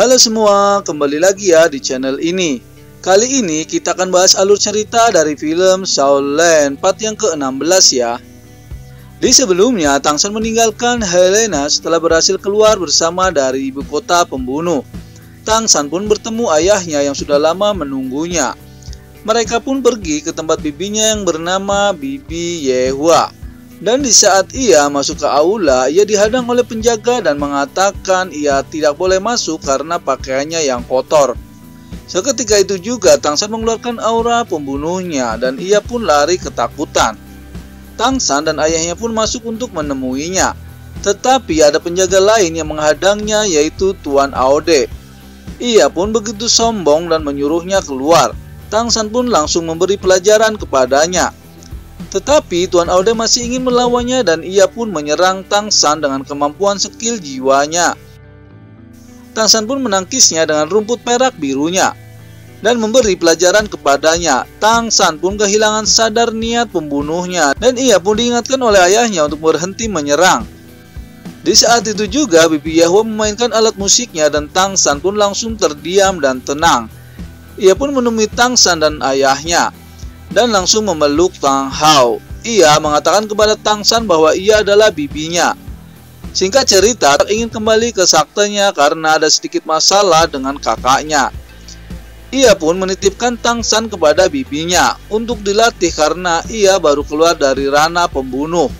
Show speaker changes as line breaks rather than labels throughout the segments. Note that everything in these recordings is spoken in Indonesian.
Halo semua, kembali lagi ya di channel ini. Kali ini kita akan bahas alur cerita dari film Shaolin part yang ke-16 ya. Di sebelumnya, Tang San meninggalkan Helena setelah berhasil keluar bersama dari ibu kota pembunuh. Tang San pun bertemu ayahnya yang sudah lama menunggunya. Mereka pun pergi ke tempat bibinya yang bernama Bibi Yehua. Dan di saat ia masuk ke aula, ia dihadang oleh penjaga dan mengatakan ia tidak boleh masuk karena pakaiannya yang kotor. Seketika itu juga Tang San mengeluarkan aura pembunuhnya dan ia pun lari ketakutan. Tang San dan ayahnya pun masuk untuk menemuinya. Tetapi ada penjaga lain yang menghadangnya yaitu Tuan Aode. Ia pun begitu sombong dan menyuruhnya keluar. Tang San pun langsung memberi pelajaran kepadanya tetapi Tuan Aode masih ingin melawannya dan ia pun menyerang Tang San dengan kemampuan skill jiwanya. Tang San pun menangkisnya dengan rumput perak birunya dan memberi pelajaran kepadanya. Tang San pun kehilangan sadar niat pembunuhnya dan ia pun diingatkan oleh ayahnya untuk berhenti menyerang. Di saat itu juga Bibi Yahwa memainkan alat musiknya dan Tang San pun langsung terdiam dan tenang. Ia pun menemui Tang San dan ayahnya dan langsung memeluk Tang Hao. Ia mengatakan kepada Tang San bahwa ia adalah bibinya. Singkat cerita, ingin kembali ke saktenya karena ada sedikit masalah dengan kakaknya. Ia pun menitipkan Tang San kepada bibinya untuk dilatih karena ia baru keluar dari ranah pembunuh.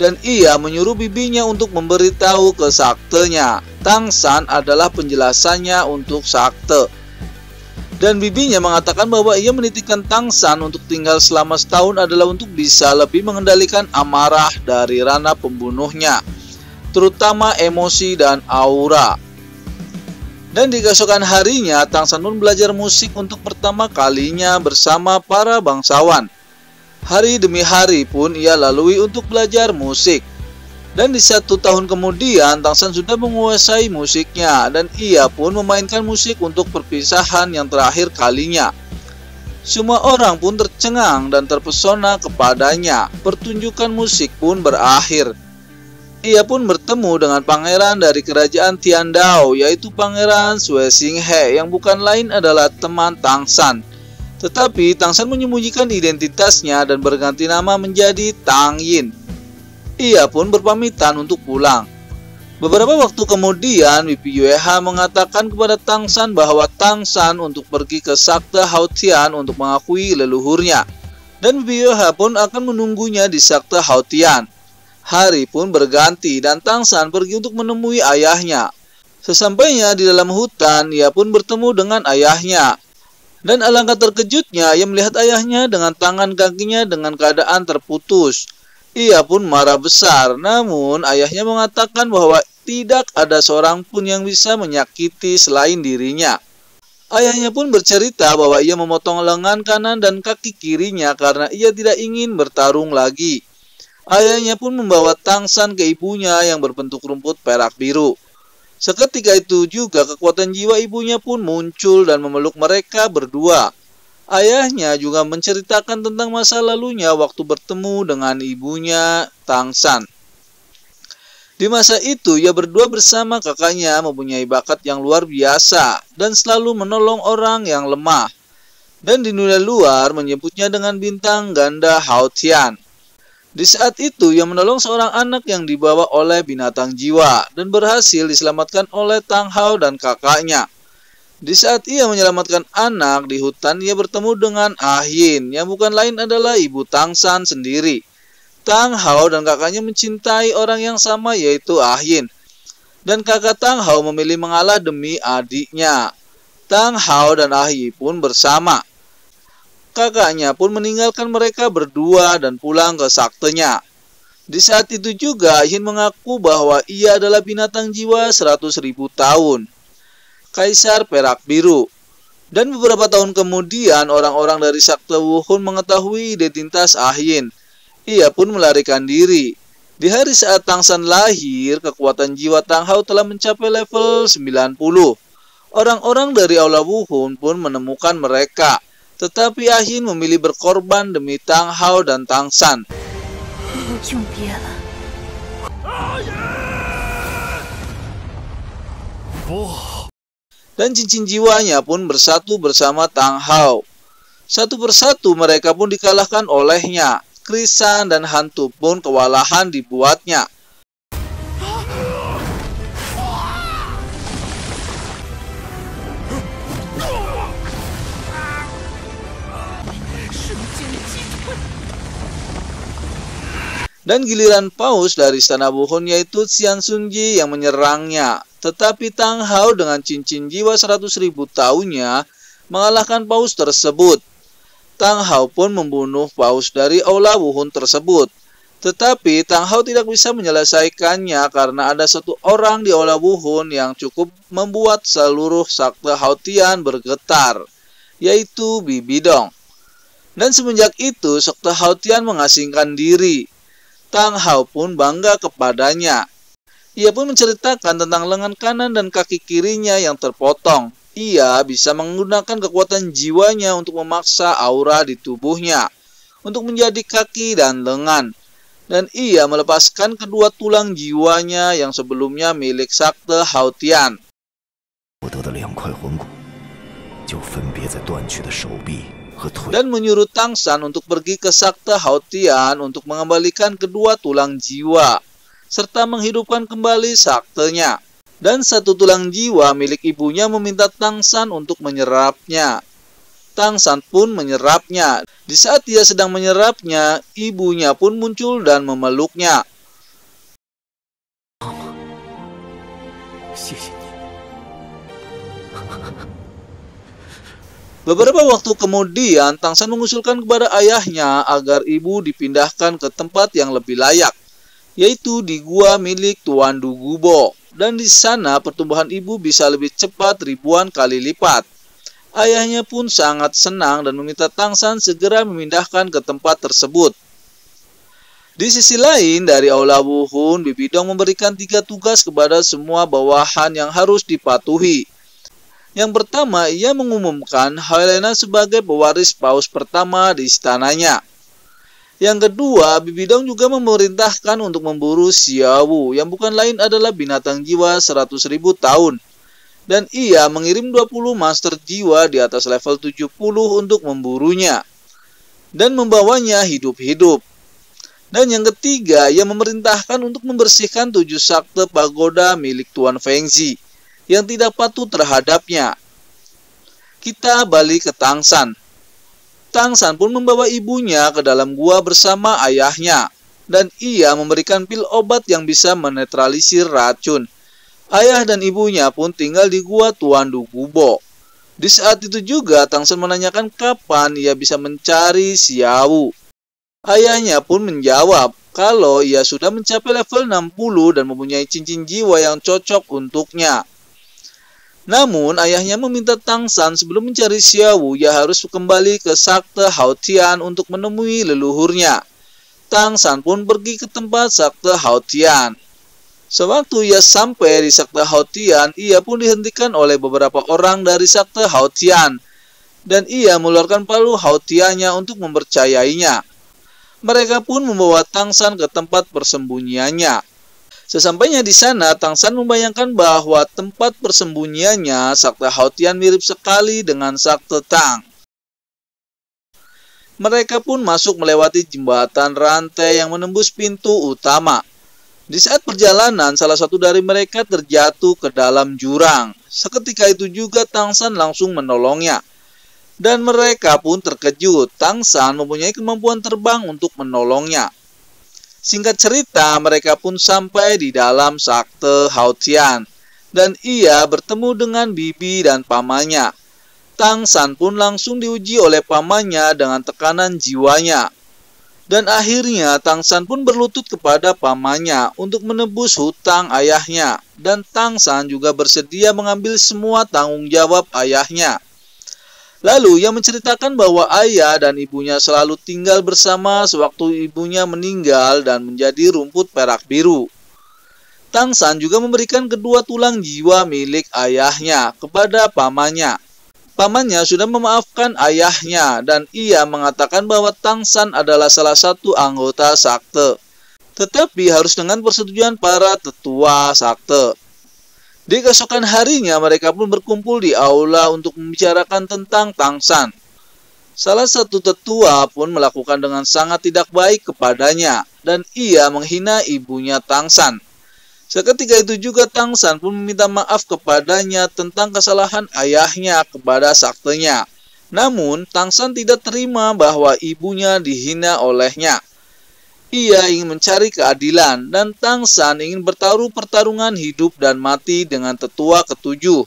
Dan ia menyuruh bibinya untuk memberitahu ke saktenya. Tang San adalah penjelasannya untuk sakte dan bibinya mengatakan bahwa ia menitikkan Tang San untuk tinggal selama setahun adalah untuk bisa lebih mengendalikan amarah dari rana pembunuhnya, terutama emosi dan aura. Dan di keesokan harinya, Tang San pun belajar musik untuk pertama kalinya bersama para bangsawan. Hari demi hari pun ia lalui untuk belajar musik. Dan di satu tahun kemudian, Tang San sudah menguasai musiknya dan ia pun memainkan musik untuk perpisahan yang terakhir kalinya. Semua orang pun tercengang dan terpesona kepadanya. Pertunjukan musik pun berakhir. Ia pun bertemu dengan pangeran dari kerajaan Tiandao, yaitu pangeran Sue Singhe yang bukan lain adalah teman Tang San. Tetapi Tang San menyembunyikan identitasnya dan berganti nama menjadi Tang Yin. Ia pun berpamitan untuk pulang. Beberapa waktu kemudian, Wipi Yueha mengatakan kepada Tang San bahwa Tang San untuk pergi ke Sakta Hautian untuk mengakui leluhurnya. Dan Wipi Yueha pun akan menunggunya di Sakta Hautian. Hari pun berganti dan Tang San pergi untuk menemui ayahnya. Sesampainya di dalam hutan, ia pun bertemu dengan ayahnya. Dan alangkah terkejutnya, ia melihat ayahnya dengan tangan kakinya dengan keadaan terputus ia pun marah besar, namun ayahnya mengatakan bahwa tidak ada seorang pun yang bisa menyakiti selain dirinya. Ayahnya pun bercerita bahwa ia memotong lengan kanan dan kaki kirinya karena ia tidak ingin bertarung lagi. Ayahnya pun membawa tangsan ke ibunya yang berbentuk rumput perak biru. Seketika itu juga kekuatan jiwa ibunya pun muncul dan memeluk mereka berdua. Ayahnya juga menceritakan tentang masa lalunya waktu bertemu dengan ibunya, Tang San. Di masa itu, ia berdua bersama kakaknya mempunyai bakat yang luar biasa dan selalu menolong orang yang lemah. Dan di dunia luar menyebutnya dengan bintang ganda Hao Tian. Di saat itu, ia menolong seorang anak yang dibawa oleh binatang jiwa dan berhasil diselamatkan oleh Tang Hao dan kakaknya. Di saat ia menyelamatkan anak di hutan, ia bertemu dengan Ahin, yang bukan lain adalah ibu Tang San sendiri. Tang Hao dan kakaknya mencintai orang yang sama yaitu Ahin. Dan kakak Tang Hao memilih mengalah demi adiknya. Tang Hao dan Ahi pun bersama. Kakaknya pun meninggalkan mereka berdua dan pulang ke saktenya. Di saat itu juga Ahin mengaku bahwa ia adalah binatang jiwa 100.000 tahun. Kaisar Perak Biru. Dan beberapa tahun kemudian, orang-orang dari Sakte Wuhun mengetahui identitas Ahyin. Ia pun melarikan diri. Di hari saat Tang San lahir, kekuatan jiwa Tang Hao telah mencapai level 90. Orang-orang dari Aula Wuhun pun menemukan mereka. Tetapi Ahin memilih berkorban demi Tang Hao dan Tangsan. Oh, dan cincin jiwanya pun bersatu bersama Tang Hao. Satu persatu mereka pun dikalahkan olehnya. Krisan dan hantu pun kewalahan dibuatnya. Dan giliran Paus dari istana Buhun yaitu Xian Sunji yang menyerangnya. Tetapi Tang Hao dengan cincin jiwa 100 ribu tahunnya mengalahkan Paus tersebut. Tang Hao pun membunuh Paus dari Aula Wuhun tersebut. Tetapi Tang Hao tidak bisa menyelesaikannya karena ada satu orang di Aula Wuhun yang cukup membuat seluruh sakte Haotian bergetar, yaitu Bibidong. Dan semenjak itu, Sekte Haotian mengasingkan diri, Tang Hao pun bangga kepadanya. Ia pun menceritakan tentang lengan kanan dan kaki kirinya yang terpotong. Ia bisa menggunakan kekuatan jiwanya untuk memaksa aura di tubuhnya, untuk menjadi kaki dan lengan. Dan ia melepaskan kedua tulang jiwanya yang sebelumnya milik Sakte Haotian. Dan menyuruh Tang San untuk pergi ke Sakta Hautian untuk mengembalikan kedua tulang jiwa, serta menghidupkan kembali saktenya. Dan satu tulang jiwa milik ibunya meminta Tang San untuk menyerapnya. Tang San pun menyerapnya. Di saat dia sedang menyerapnya, ibunya pun muncul dan memeluknya. Beberapa waktu kemudian, Tang San mengusulkan kepada ayahnya agar ibu dipindahkan ke tempat yang lebih layak, yaitu di gua milik Tuan Dugubo. Dan di sana pertumbuhan ibu bisa lebih cepat ribuan kali lipat. Ayahnya pun sangat senang dan meminta Tang San segera memindahkan ke tempat tersebut. Di sisi lain, dari Aula Wuhun, Bibidong memberikan tiga tugas kepada semua bawahan yang harus dipatuhi. Yang pertama, ia mengumumkan Helena sebagai pewaris paus pertama di istananya. Yang kedua, Bibidong juga memerintahkan untuk memburu Xiaowu yang bukan lain adalah binatang jiwa 100.000 tahun. Dan ia mengirim 20 master jiwa di atas level 70 untuk memburunya dan membawanya hidup-hidup. Dan yang ketiga, ia memerintahkan untuk membersihkan tujuh sakte pagoda milik Tuan Fengzi yang tidak patuh terhadapnya. Kita balik ke Tang San. Tang San pun membawa ibunya ke dalam gua bersama ayahnya, dan ia memberikan pil obat yang bisa menetralisir racun. Ayah dan ibunya pun tinggal di gua Tuan Dugubo. Di saat itu juga Tang San menanyakan kapan ia bisa mencari Xiao. Ayahnya pun menjawab kalau ia sudah mencapai level 60 dan mempunyai cincin jiwa yang cocok untuknya. Namun, ayahnya meminta Tang San sebelum mencari Xiaowu, ia harus kembali ke Sakte Haotian untuk menemui leluhurnya. Tang San pun pergi ke tempat Sakte Haotian. Sewaktu ia sampai di Sakte Haotian, ia pun dihentikan oleh beberapa orang dari Sakte Haotian, dan ia mengeluarkan palu Haotiannya untuk mempercayainya. Mereka pun membawa Tang San ke tempat persembunyiannya. Sesampainya di sana, Tang San membayangkan bahwa tempat persembunyiannya Sakte Hautian mirip sekali dengan Sakte Tang. Mereka pun masuk melewati jembatan rantai yang menembus pintu utama. Di saat perjalanan, salah satu dari mereka terjatuh ke dalam jurang. Seketika itu juga Tang San langsung menolongnya dan mereka pun terkejut. Tang San mempunyai kemampuan terbang untuk menolongnya. Singkat cerita, mereka pun sampai di dalam sakte Haotian dan ia bertemu dengan bibi dan pamannya. Tang San pun langsung diuji oleh pamannya dengan tekanan jiwanya. Dan akhirnya Tang San pun berlutut kepada pamannya untuk menebus hutang ayahnya. Dan Tang San juga bersedia mengambil semua tanggung jawab ayahnya. Lalu ia menceritakan bahwa ayah dan ibunya selalu tinggal bersama sewaktu ibunya meninggal dan menjadi rumput perak biru. Tang San juga memberikan kedua tulang jiwa milik ayahnya kepada pamannya. Pamannya sudah memaafkan ayahnya dan ia mengatakan bahwa Tang San adalah salah satu anggota sakte. Tetapi harus dengan persetujuan para tetua sakte. Di keesokan harinya mereka pun berkumpul di aula untuk membicarakan tentang Tangsan. Salah satu tetua pun melakukan dengan sangat tidak baik kepadanya dan ia menghina ibunya Tangsan. Seketika itu juga Tangsan pun meminta maaf kepadanya tentang kesalahan ayahnya kepada saktenya. Namun, Tangsan tidak terima bahwa ibunya dihina olehnya. Ia ingin mencari keadilan dan Tang San ingin bertaruh pertarungan hidup dan mati dengan tetua ketujuh.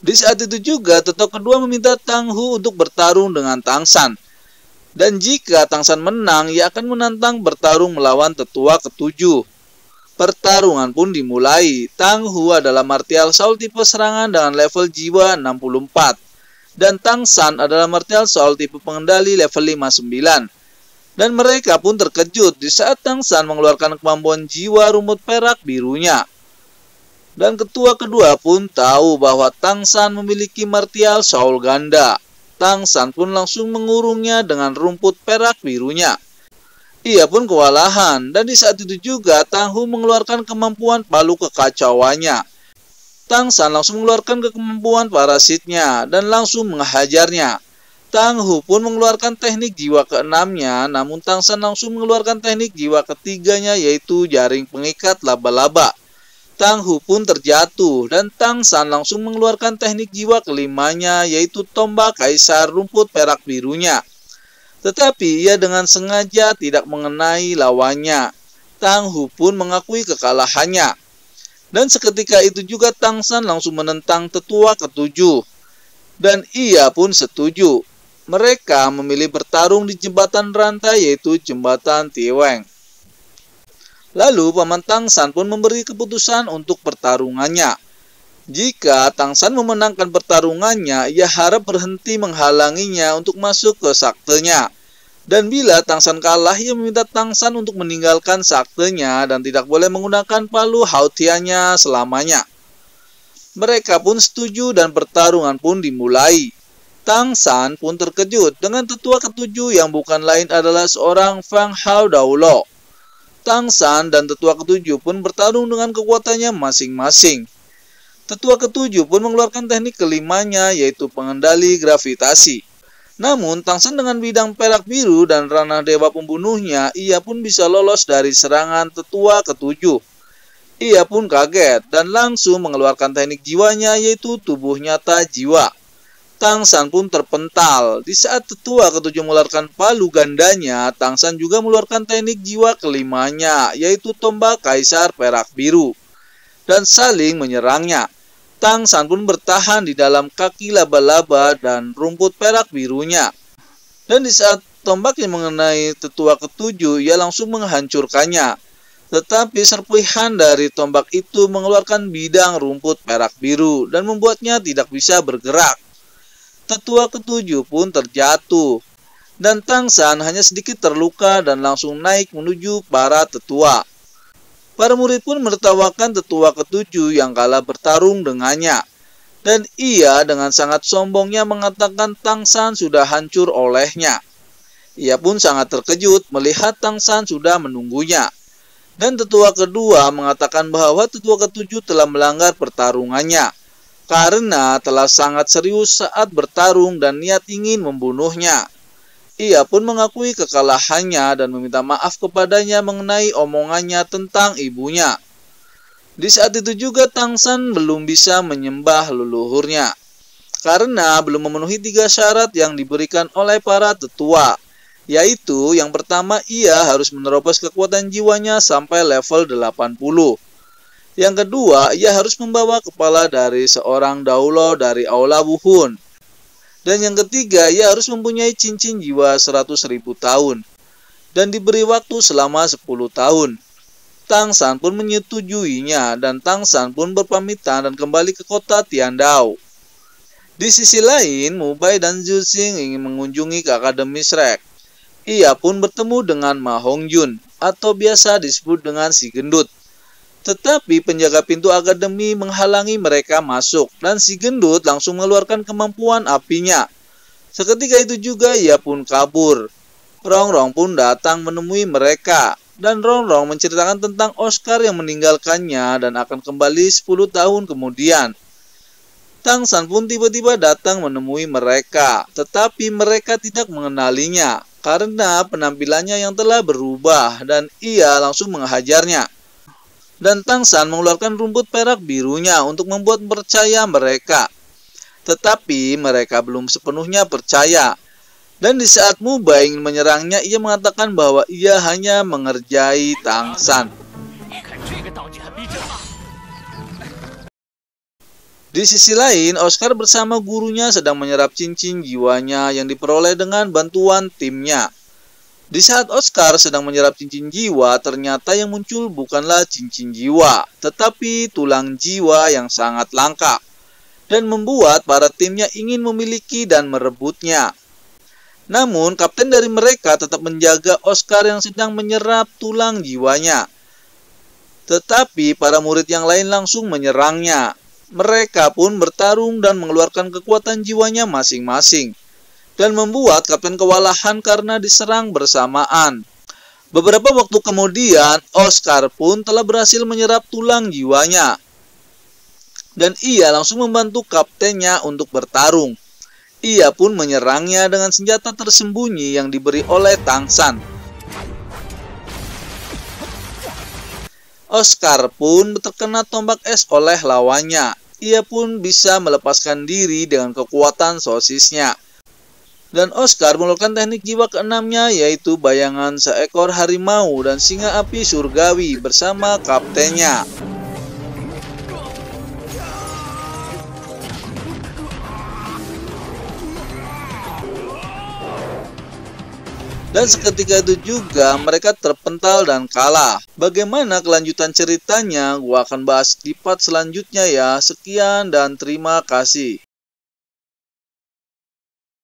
Di saat itu juga tetua kedua meminta Tang Hu untuk bertarung dengan Tang San. Dan jika Tang San menang, ia akan menantang bertarung melawan tetua ketujuh. Pertarungan pun dimulai. Tang Hu adalah martial Soul tipe serangan dengan level jiwa 64. Dan Tang San adalah martial Soul tipe pengendali level 59. Dan mereka pun terkejut di saat Tang San mengeluarkan kemampuan jiwa rumput perak birunya. Dan ketua kedua pun tahu bahwa Tang San memiliki martial Shaol Ganda. Tang San pun langsung mengurungnya dengan rumput perak birunya. Ia pun kewalahan dan di saat itu juga Tang Hu mengeluarkan kemampuan palu kekacauannya. Tang San langsung mengeluarkan kemampuan parasitnya dan langsung menghajarnya. Tang Hu pun mengeluarkan teknik jiwa keenamnya, namun Tang San langsung mengeluarkan teknik jiwa ketiganya yaitu jaring pengikat laba-laba. Tang Hu pun terjatuh dan Tang San langsung mengeluarkan teknik jiwa kelimanya yaitu tombak kaisar rumput perak birunya. Tetapi ia dengan sengaja tidak mengenai lawannya. Tang Hu pun mengakui kekalahannya. Dan seketika itu juga Tang San langsung menentang tetua ketujuh. Dan ia pun setuju. Mereka memilih bertarung di jembatan rantai yaitu jembatan Tiweng. Lalu paman Tang San pun memberi keputusan untuk pertarungannya. Jika Tang San memenangkan pertarungannya, ia harap berhenti menghalanginya untuk masuk ke saktenya. Dan bila Tang San kalah, ia meminta Tang San untuk meninggalkan saktenya dan tidak boleh menggunakan palu hautianya selamanya. Mereka pun setuju dan pertarungan pun dimulai. Tang San pun terkejut dengan tetua ketujuh yang bukan lain adalah seorang Fang Hao Daulo. Tang San dan tetua ketujuh pun bertarung dengan kekuatannya masing-masing. Tetua ketujuh pun mengeluarkan teknik kelimanya yaitu pengendali gravitasi. Namun, Tang San dengan bidang perak biru dan ranah dewa pembunuhnya, ia pun bisa lolos dari serangan tetua ketujuh. Ia pun kaget dan langsung mengeluarkan teknik jiwanya yaitu tubuh nyata jiwa. Tang San pun terpental. Di saat tetua ketujuh mengeluarkan palu gandanya, Tang San juga mengeluarkan teknik jiwa kelimanya, yaitu tombak kaisar perak biru, dan saling menyerangnya. Tang San pun bertahan di dalam kaki laba-laba dan rumput perak birunya. Dan di saat tombaknya mengenai tetua ketujuh, ia langsung menghancurkannya. Tetapi serpihan dari tombak itu mengeluarkan bidang rumput perak biru dan membuatnya tidak bisa bergerak tetua ketujuh pun terjatuh. Dan Tang San hanya sedikit terluka dan langsung naik menuju para tetua. Para murid pun menertawakan tetua ketujuh yang kalah bertarung dengannya. Dan ia dengan sangat sombongnya mengatakan Tang San sudah hancur olehnya. Ia pun sangat terkejut melihat Tang San sudah menunggunya. Dan tetua kedua mengatakan bahwa tetua ketujuh telah melanggar pertarungannya karena telah sangat serius saat bertarung dan niat ingin membunuhnya. Ia pun mengakui kekalahannya dan meminta maaf kepadanya mengenai omongannya tentang ibunya. Di saat itu juga Tang San belum bisa menyembah leluhurnya karena belum memenuhi tiga syarat yang diberikan oleh para tetua. Yaitu yang pertama ia harus menerobos kekuatan jiwanya sampai level 80. Yang kedua, ia harus membawa kepala dari seorang daulo dari Aula Wuhun. Dan yang ketiga, ia harus mempunyai cincin jiwa 100.000 tahun dan diberi waktu selama 10 tahun. Tang San pun menyetujuinya dan Tang San pun berpamitan dan kembali ke kota Tiandao. Di sisi lain, Mubai dan Xing ingin mengunjungi ke Akademi Shrek. Ia pun bertemu dengan Ma Hongjun atau biasa disebut dengan si gendut tetapi penjaga pintu akademi menghalangi mereka masuk dan si gendut langsung mengeluarkan kemampuan apinya. Seketika itu juga ia pun kabur. Rongrong pun datang menemui mereka dan Rongrong menceritakan tentang Oscar yang meninggalkannya dan akan kembali 10 tahun kemudian. Tang San pun tiba-tiba datang menemui mereka, tetapi mereka tidak mengenalinya karena penampilannya yang telah berubah dan ia langsung menghajarnya dan Tang San mengeluarkan rumput perak birunya untuk membuat percaya mereka. Tetapi mereka belum sepenuhnya percaya. Dan di saat Muba ingin menyerangnya, ia mengatakan bahwa ia hanya mengerjai Tang San. Di sisi lain, Oscar bersama gurunya sedang menyerap cincin jiwanya yang diperoleh dengan bantuan timnya. Di saat Oscar sedang menyerap cincin jiwa, ternyata yang muncul bukanlah cincin jiwa, tetapi tulang jiwa yang sangat langka dan membuat para timnya ingin memiliki dan merebutnya. Namun, kapten dari mereka tetap menjaga Oscar yang sedang menyerap tulang jiwanya. Tetapi para murid yang lain langsung menyerangnya. Mereka pun bertarung dan mengeluarkan kekuatan jiwanya masing-masing dan membuat kapten kewalahan karena diserang bersamaan. Beberapa waktu kemudian, Oscar pun telah berhasil menyerap tulang jiwanya. Dan ia langsung membantu kaptennya untuk bertarung. Ia pun menyerangnya dengan senjata tersembunyi yang diberi oleh Tang San. Oscar pun terkena tombak es oleh lawannya. Ia pun bisa melepaskan diri dengan kekuatan sosisnya dan Oscar melakukan teknik jiwa keenamnya yaitu bayangan seekor harimau dan singa api surgawi bersama kaptennya. Dan seketika itu juga mereka terpental dan kalah. Bagaimana kelanjutan ceritanya? Gua akan bahas di part selanjutnya ya. Sekian dan terima kasih.